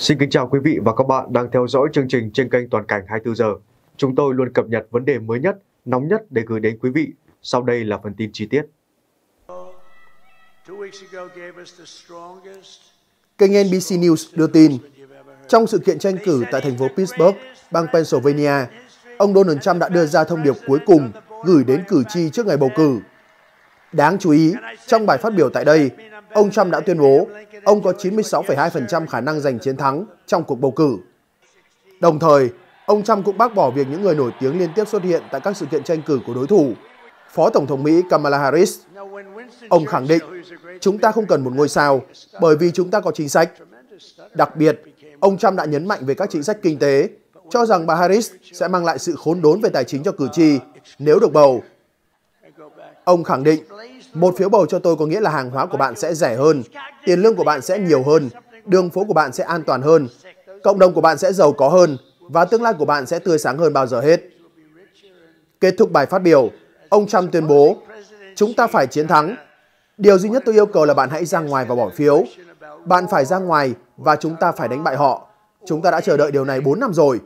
Xin kính chào quý vị và các bạn đang theo dõi chương trình trên kênh Toàn cảnh 24 giờ. Chúng tôi luôn cập nhật vấn đề mới nhất, nóng nhất để gửi đến quý vị. Sau đây là phần tin chi tiết. Kênh NBC News đưa tin, trong sự kiện tranh cử tại thành phố Pittsburgh, bang Pennsylvania, ông Donald Trump đã đưa ra thông điệp cuối cùng gửi đến cử tri trước ngày bầu cử Đáng chú ý, trong bài phát biểu tại đây, ông Trump đã tuyên bố ông có 96,2% khả năng giành chiến thắng trong cuộc bầu cử. Đồng thời, ông Trump cũng bác bỏ việc những người nổi tiếng liên tiếp xuất hiện tại các sự kiện tranh cử của đối thủ. Phó Tổng thống Mỹ Kamala Harris, ông khẳng định, chúng ta không cần một ngôi sao bởi vì chúng ta có chính sách. Đặc biệt, ông Trump đã nhấn mạnh về các chính sách kinh tế, cho rằng bà Harris sẽ mang lại sự khốn đốn về tài chính cho cử tri nếu được bầu Ông khẳng định, một phiếu bầu cho tôi có nghĩa là hàng hóa của bạn sẽ rẻ hơn, tiền lương của bạn sẽ nhiều hơn, đường phố của bạn sẽ an toàn hơn, cộng đồng của bạn sẽ giàu có hơn và tương lai của bạn sẽ tươi sáng hơn bao giờ hết. Kết thúc bài phát biểu, ông Trump tuyên bố, chúng ta phải chiến thắng. Điều duy nhất tôi yêu cầu là bạn hãy ra ngoài và bỏ phiếu. Bạn phải ra ngoài và chúng ta phải đánh bại họ. Chúng ta đã chờ đợi điều này 4 năm rồi.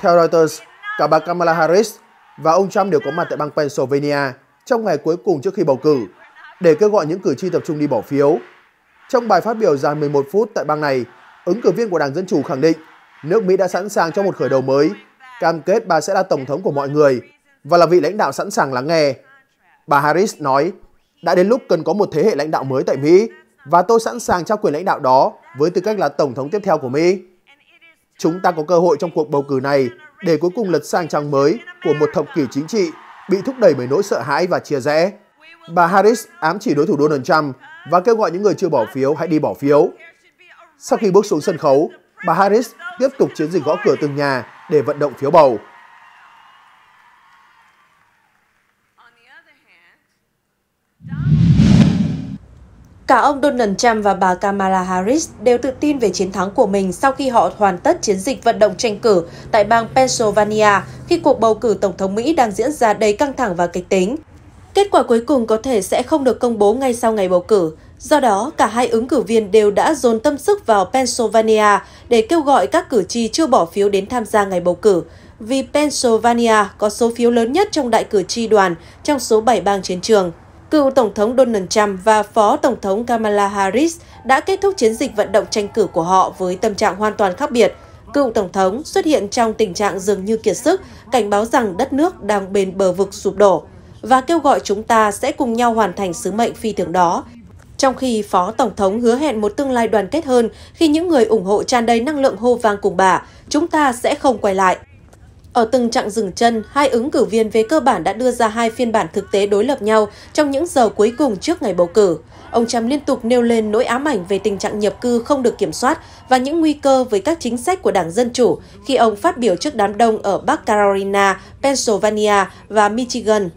Theo Reuters, cả bà Kamala Harris và ông Trump đều có mặt tại bang Pennsylvania trong ngày cuối cùng trước khi bầu cử để kêu gọi những cử tri tập trung đi bỏ phiếu. Trong bài phát biểu dài 11 phút tại bang này, ứng cử viên của Đảng Dân Chủ khẳng định nước Mỹ đã sẵn sàng cho một khởi đầu mới, cam kết bà sẽ là Tổng thống của mọi người và là vị lãnh đạo sẵn sàng lắng nghe. Bà Harris nói, đã đến lúc cần có một thế hệ lãnh đạo mới tại Mỹ và tôi sẵn sàng trao quyền lãnh đạo đó với tư cách là Tổng thống tiếp theo của Mỹ. Chúng ta có cơ hội trong cuộc bầu cử này để cuối cùng lật sang trang mới của một thập kỷ chính trị bị thúc đẩy bởi nỗi sợ hãi và chia rẽ. Bà Harris ám chỉ đối thủ Donald Trump và kêu gọi những người chưa bỏ phiếu hãy đi bỏ phiếu. Sau khi bước xuống sân khấu, bà Harris tiếp tục chiến dịch gõ cửa từng nhà để vận động phiếu bầu. Cả ông Donald Trump và bà Kamala Harris đều tự tin về chiến thắng của mình sau khi họ hoàn tất chiến dịch vận động tranh cử tại bang Pennsylvania khi cuộc bầu cử Tổng thống Mỹ đang diễn ra đầy căng thẳng và kịch tính. Kết quả cuối cùng có thể sẽ không được công bố ngay sau ngày bầu cử. Do đó, cả hai ứng cử viên đều đã dồn tâm sức vào Pennsylvania để kêu gọi các cử tri chưa bỏ phiếu đến tham gia ngày bầu cử, vì Pennsylvania có số phiếu lớn nhất trong đại cử tri đoàn trong số 7 bang chiến trường cựu Tổng thống Donald Trump và Phó Tổng thống Kamala Harris đã kết thúc chiến dịch vận động tranh cử của họ với tâm trạng hoàn toàn khác biệt. Cựu Tổng thống xuất hiện trong tình trạng dường như kiệt sức, cảnh báo rằng đất nước đang bên bờ vực sụp đổ và kêu gọi chúng ta sẽ cùng nhau hoàn thành sứ mệnh phi thường đó. Trong khi Phó Tổng thống hứa hẹn một tương lai đoàn kết hơn khi những người ủng hộ tràn đầy năng lượng hô vang cùng bà, chúng ta sẽ không quay lại. Ở từng chặng dừng chân, hai ứng cử viên về cơ bản đã đưa ra hai phiên bản thực tế đối lập nhau trong những giờ cuối cùng trước ngày bầu cử. Ông Trump liên tục nêu lên nỗi ám ảnh về tình trạng nhập cư không được kiểm soát và những nguy cơ với các chính sách của Đảng Dân Chủ khi ông phát biểu trước đám đông ở Bắc Carolina, Pennsylvania và Michigan.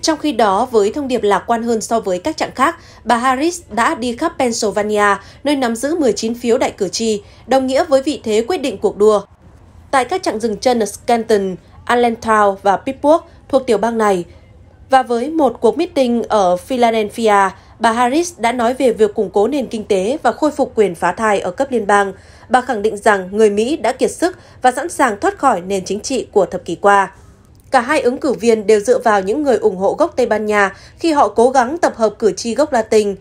Trong khi đó, với thông điệp lạc quan hơn so với các trạng khác, bà Harris đã đi khắp Pennsylvania, nơi nắm giữ 19 phiếu đại cử tri, đồng nghĩa với vị thế quyết định cuộc đua tại các trạng dừng chân ở Scanton, Allentown và Pittsburgh thuộc tiểu bang này. Và với một cuộc meeting ở Philadelphia, bà Harris đã nói về việc củng cố nền kinh tế và khôi phục quyền phá thai ở cấp liên bang. Bà khẳng định rằng người Mỹ đã kiệt sức và sẵn sàng thoát khỏi nền chính trị của thập kỷ qua. Cả hai ứng cử viên đều dựa vào những người ủng hộ gốc Tây Ban Nha khi họ cố gắng tập hợp cử tri gốc Latin.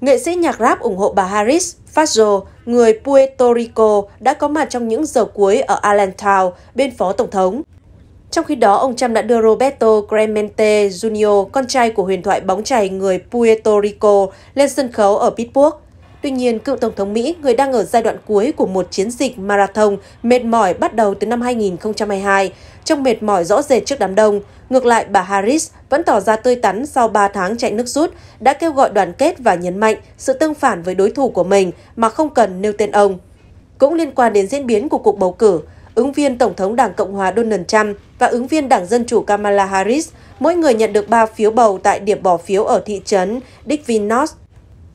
Nghệ sĩ nhạc rap ủng hộ bà Harris Fajo, người Puerto Rico, đã có mặt trong những giờ cuối ở Allentown bên phó tổng thống. Trong khi đó, ông Trump đã đưa Roberto Clemente Jr., con trai của huyền thoại bóng chày người Puerto Rico, lên sân khấu ở Pittsburgh. Tuy nhiên, cựu Tổng thống Mỹ, người đang ở giai đoạn cuối của một chiến dịch marathon mệt mỏi bắt đầu từ năm 2022, trong mệt mỏi rõ rệt trước đám đông, ngược lại bà Harris vẫn tỏ ra tươi tắn sau 3 tháng chạy nước rút, đã kêu gọi đoàn kết và nhấn mạnh sự tương phản với đối thủ của mình mà không cần nêu tên ông. Cũng liên quan đến diễn biến của cuộc bầu cử, ứng viên Tổng thống Đảng Cộng hòa Donald Trump và ứng viên Đảng Dân Chủ Kamala Harris mỗi người nhận được 3 phiếu bầu tại điểm bỏ phiếu ở thị trấn Dickville North,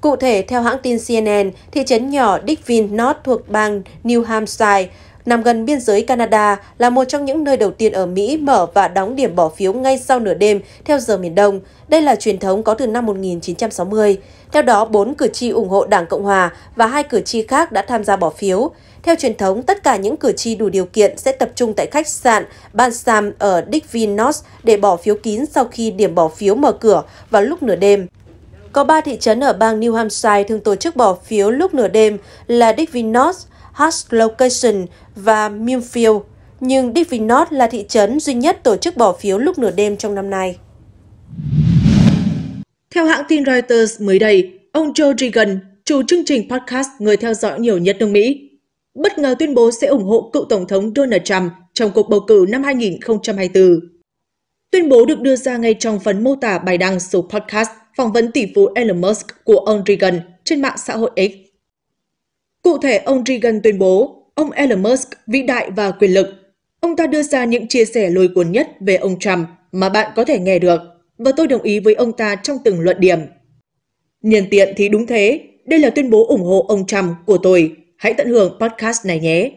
Cụ thể, theo hãng tin CNN, thị trấn nhỏ Dickville North thuộc bang New Hampshire nằm gần biên giới Canada là một trong những nơi đầu tiên ở Mỹ mở và đóng điểm bỏ phiếu ngay sau nửa đêm theo giờ miền Đông. Đây là truyền thống có từ năm 1960. Theo đó, bốn cử tri ủng hộ Đảng Cộng Hòa và hai cử tri khác đã tham gia bỏ phiếu. Theo truyền thống, tất cả những cử tri đủ điều kiện sẽ tập trung tại khách sạn Balsam ở Dickville North để bỏ phiếu kín sau khi điểm bỏ phiếu mở cửa vào lúc nửa đêm. Có ba thị trấn ở bang New Hampshire thường tổ chức bỏ phiếu lúc nửa đêm là Divinot, Hatch Location và Millfield, nhưng Divinot là thị trấn duy nhất tổ chức bỏ phiếu lúc nửa đêm trong năm nay. Theo hãng tin Reuters mới đây, ông Joe Regan, chủ chương trình podcast người theo dõi nhiều nhất nước Mỹ, bất ngờ tuyên bố sẽ ủng hộ cựu Tổng thống Donald Trump trong cuộc bầu cử năm 2024. Tuyên bố được đưa ra ngay trong phần mô tả bài đăng số podcast phỏng vấn tỷ phú Elon Musk của ông Reagan trên mạng xã hội X. Cụ thể, ông Reagan tuyên bố ông Elon Musk vĩ đại và quyền lực. Ông ta đưa ra những chia sẻ lôi cuốn nhất về ông Trump mà bạn có thể nghe được, và tôi đồng ý với ông ta trong từng luận điểm. Nhân tiện thì đúng thế, đây là tuyên bố ủng hộ ông Trump của tôi. Hãy tận hưởng podcast này nhé.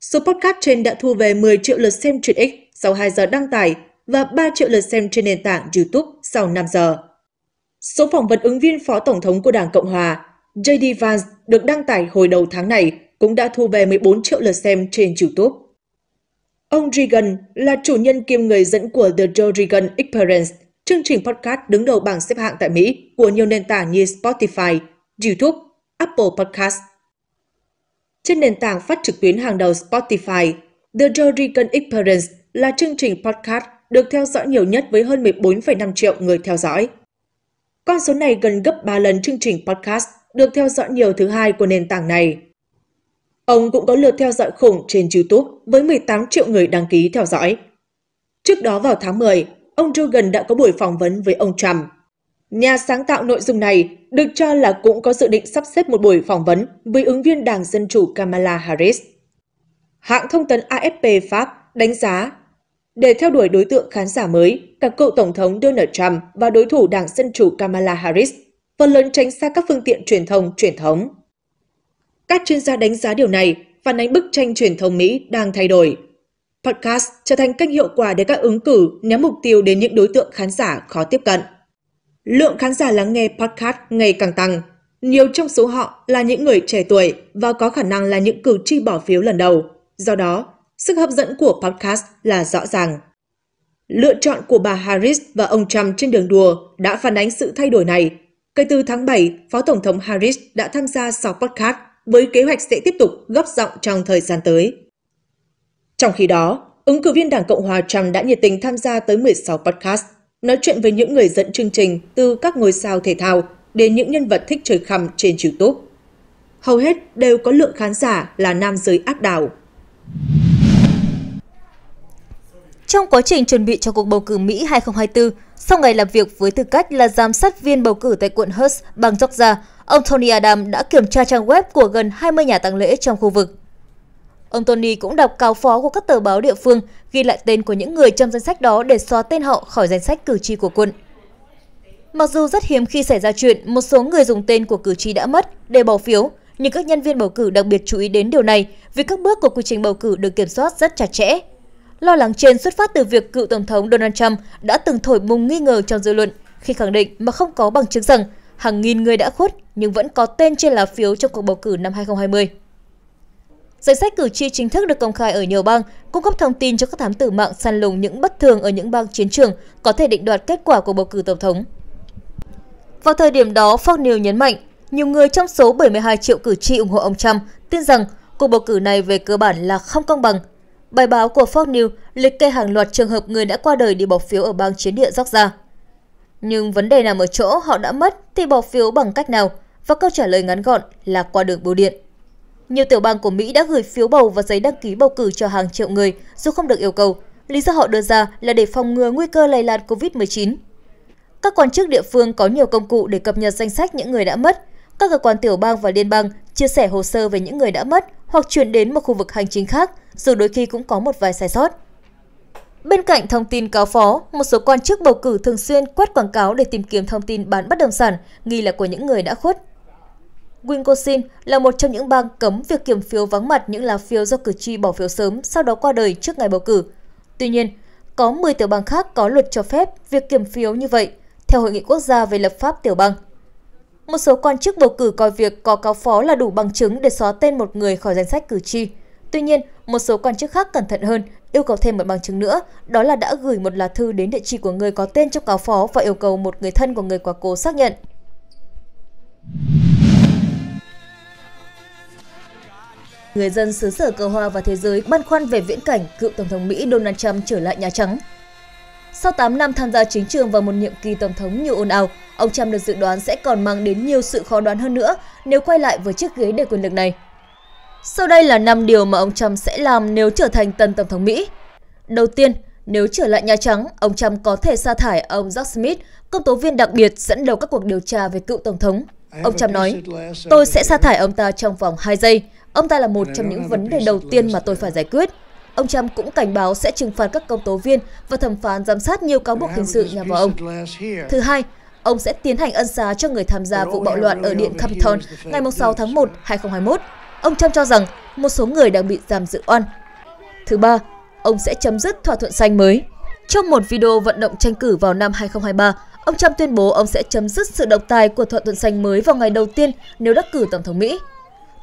Số podcast trên đã thu về 10 triệu lượt xem trên X sau 2 giờ đăng tải và 3 triệu lượt xem trên nền tảng YouTube sau 5 giờ. Số phỏng vấn ứng viên Phó Tổng thống của Đảng Cộng Hòa J.D. Vance được đăng tải hồi đầu tháng này cũng đã thu về 14 triệu lượt xem trên YouTube. Ông Reagan là chủ nhân kiêm người dẫn của The Joe Reagan Experience, chương trình podcast đứng đầu bảng xếp hạng tại Mỹ của nhiều nền tảng như Spotify, YouTube, Apple Podcast. Trên nền tảng phát trực tuyến hàng đầu Spotify, The Joe Reagan Experience là chương trình podcast được theo dõi nhiều nhất với hơn 14,5 triệu người theo dõi. Con số này gần gấp 3 lần chương trình podcast được theo dõi nhiều thứ hai của nền tảng này. Ông cũng có lượt theo dõi khủng trên YouTube với 18 triệu người đăng ký theo dõi. Trước đó vào tháng 10, ông joe gần đã có buổi phỏng vấn với ông Trump. Nhà sáng tạo nội dung này được cho là cũng có dự định sắp xếp một buổi phỏng vấn với ứng viên Đảng Dân Chủ Kamala Harris. Hãng thông tấn AFP Pháp đánh giá để theo đuổi đối tượng khán giả mới, các cựu Tổng thống Donald Trump và đối thủ Đảng Dân Chủ Kamala Harris phần lớn tránh xa các phương tiện truyền thông truyền thống. Các chuyên gia đánh giá điều này phản ánh bức tranh truyền thông Mỹ đang thay đổi. Podcast trở thành kênh hiệu quả để các ứng cử nhắm mục tiêu đến những đối tượng khán giả khó tiếp cận. Lượng khán giả lắng nghe podcast ngày càng tăng. Nhiều trong số họ là những người trẻ tuổi và có khả năng là những cử tri bỏ phiếu lần đầu. Do đó, Sức hấp dẫn của podcast là rõ ràng. Lựa chọn của bà Harris và ông Trump trên đường đùa đã phản ánh sự thay đổi này. Kể từ tháng 7, Phó Tổng thống Harris đã tham gia 6 podcast với kế hoạch sẽ tiếp tục gấp giọng trong thời gian tới. Trong khi đó, ứng cử viên Đảng Cộng hòa Trump đã nhiệt tình tham gia tới 16 podcast, nói chuyện với những người dẫn chương trình từ các ngôi sao thể thao đến những nhân vật thích chơi khăm trên YouTube. Hầu hết đều có lượng khán giả là nam giới áp đảo. Trong quá trình chuẩn bị cho cuộc bầu cử Mỹ 2024, sau ngày làm việc với tư cách là giám sát viên bầu cử tại quận Hurst, bang Georgia, ông Tony Adam đã kiểm tra trang web của gần 20 nhà tang lễ trong khu vực. Ông Tony cũng đọc cáo phó của các tờ báo địa phương ghi lại tên của những người trong danh sách đó để xóa tên họ khỏi danh sách cử tri của quận. Mặc dù rất hiếm khi xảy ra chuyện một số người dùng tên của cử tri đã mất để bỏ phiếu, nhưng các nhân viên bầu cử đặc biệt chú ý đến điều này vì các bước của quy trình bầu cử được kiểm soát rất chặt chẽ. Lo lắng trên xuất phát từ việc cựu Tổng thống Donald Trump đã từng thổi bùng nghi ngờ trong dư luận khi khẳng định mà không có bằng chứng rằng hàng nghìn người đã khuất nhưng vẫn có tên trên lá phiếu trong cuộc bầu cử năm 2020. Danh sách cử tri chính thức được công khai ở nhiều bang, cung cấp thông tin cho các thám tử mạng săn lùng những bất thường ở những bang chiến trường có thể định đoạt kết quả của bầu cử tổng thống. Vào thời điểm đó, Fox News nhấn mạnh, nhiều người trong số 72 triệu cử tri ủng hộ ông Trump tin rằng cuộc bầu cử này về cơ bản là không công bằng Bài báo của Fox News liệt kê hàng loạt trường hợp người đã qua đời đi bỏ phiếu ở bang chiến địa Georgia. Nhưng vấn đề nằm ở chỗ họ đã mất thì bỏ phiếu bằng cách nào? Và câu trả lời ngắn gọn là qua đường bưu điện. Nhiều tiểu bang của Mỹ đã gửi phiếu bầu và giấy đăng ký bầu cử cho hàng triệu người dù không được yêu cầu. Lý do họ đưa ra là để phòng ngừa nguy cơ lây lan COVID-19. Các quan chức địa phương có nhiều công cụ để cập nhật danh sách những người đã mất. Các cơ quan tiểu bang và liên bang chia sẻ hồ sơ về những người đã mất hoặc chuyển đến một khu vực hành chính khác dù đôi khi cũng có một vài sai sót. Bên cạnh thông tin cáo phó, một số quan chức bầu cử thường xuyên quét quảng cáo để tìm kiếm thông tin bán bất động sản nghi là của những người đã khuất. Wisconsin là một trong những bang cấm việc kiểm phiếu vắng mặt những lá phiếu do cử tri bỏ phiếu sớm sau đó qua đời trước ngày bầu cử. Tuy nhiên, có 10 tiểu bang khác có luật cho phép việc kiểm phiếu như vậy, theo Hội nghị Quốc gia về lập pháp tiểu bang. Một số quan chức bầu cử coi việc có cáo phó là đủ bằng chứng để xóa tên một người khỏi danh sách cử tri. Tuy nhiên, một số quan chức khác cẩn thận hơn, yêu cầu thêm một bằng chứng nữa, đó là đã gửi một lá thư đến địa chỉ của người có tên trong cáo phó và yêu cầu một người thân của người quá cố xác nhận. Người dân xứ sở cờ hoa và thế giới băn khoăn về viễn cảnh cựu Tổng thống Mỹ Donald Trump trở lại Nhà Trắng. Sau 8 năm tham gia chính trường và một nhiệm kỳ Tổng thống nhiều ồn ào, ông Trump được dự đoán sẽ còn mang đến nhiều sự khó đoán hơn nữa nếu quay lại với chiếc ghế đầy quyền lực này. Sau đây là 5 điều mà ông Trump sẽ làm nếu trở thành tân Tổng thống Mỹ. Đầu tiên, nếu trở lại Nhà Trắng, ông Trump có thể sa thải ông Jack Smith, công tố viên đặc biệt dẫn đầu các cuộc điều tra về cựu Tổng thống. Ông Trump nói, tôi sẽ sa thải ông ta trong vòng 2 giây. Ông ta là một trong những vấn đề đầu tiên mà tôi phải giải quyết. Ông Trump cũng cảnh báo sẽ trừng phạt các công tố viên và thẩm phán giám sát nhiều cáo buộc hình sự nhà vào ông. Thứ hai, ông sẽ tiến hành ân xá cho người tham gia vụ bạo loạn ở Điện Capitol ngày 6 tháng 1, 2021. Ông Trump cho rằng một số người đang bị giam giữ oan. Thứ ba, ông sẽ chấm dứt thỏa thuận xanh mới. Trong một video vận động tranh cử vào năm 2023, ông Trump tuyên bố ông sẽ chấm dứt sự độc tài của thỏa thuận xanh mới vào ngày đầu tiên nếu đắc cử tổng thống Mỹ.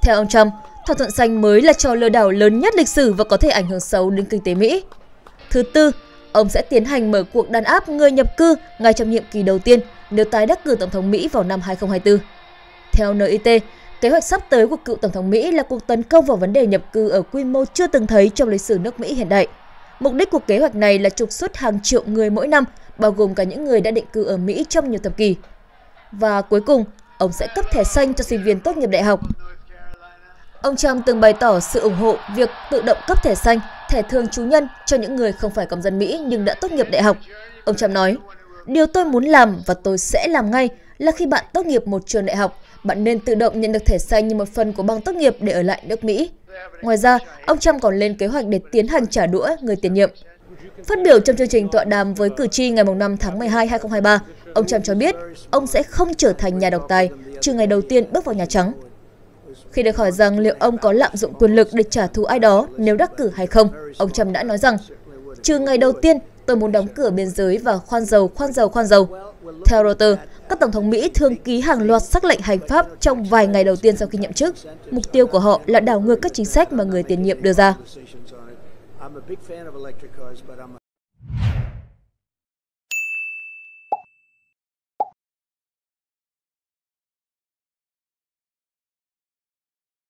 Theo ông Trump, thỏa thuận xanh mới là trò lừa đảo lớn nhất lịch sử và có thể ảnh hưởng xấu đến kinh tế Mỹ. Thứ tư, ông sẽ tiến hành mở cuộc đàn áp người nhập cư ngay trong nhiệm kỳ đầu tiên nếu tái đắc cử tổng thống Mỹ vào năm 2024. Theo NIT, Kế hoạch sắp tới của cựu Tổng thống Mỹ là cuộc tấn công vào vấn đề nhập cư ở quy mô chưa từng thấy trong lịch sử nước Mỹ hiện đại. Mục đích của kế hoạch này là trục xuất hàng triệu người mỗi năm, bao gồm cả những người đã định cư ở Mỹ trong nhiều thập kỷ. Và cuối cùng, ông sẽ cấp thẻ xanh cho sinh viên tốt nghiệp đại học. Ông Trump từng bày tỏ sự ủng hộ việc tự động cấp thẻ xanh, thẻ thường trú nhân cho những người không phải công dân Mỹ nhưng đã tốt nghiệp đại học. Ông Trump nói, Điều tôi muốn làm và tôi sẽ làm ngay là khi bạn tốt nghiệp một trường đại học, bạn nên tự động nhận được thẻ xanh như một phần của bằng tốt nghiệp để ở lại nước Mỹ. Ngoài ra, ông Trump còn lên kế hoạch để tiến hành trả đũa người tiền nhiệm. Phát biểu trong chương trình tọa đàm với cử tri ngày 5 tháng 12, 2023, ông Trump cho biết ông sẽ không trở thành nhà độc tài trừ ngày đầu tiên bước vào Nhà Trắng. Khi được hỏi rằng liệu ông có lạm dụng quyền lực để trả thù ai đó nếu đắc cử hay không, ông Trump đã nói rằng, trừ ngày đầu tiên tôi muốn đóng cửa biên giới và khoan dầu, khoan dầu, khoan dầu. Theo Reuters, các tổng thống Mỹ thường ký hàng loạt sắc lệnh hành pháp trong vài ngày đầu tiên sau khi nhậm chức. Mục tiêu của họ là đảo ngược các chính sách mà người tiền nhiệm đưa ra.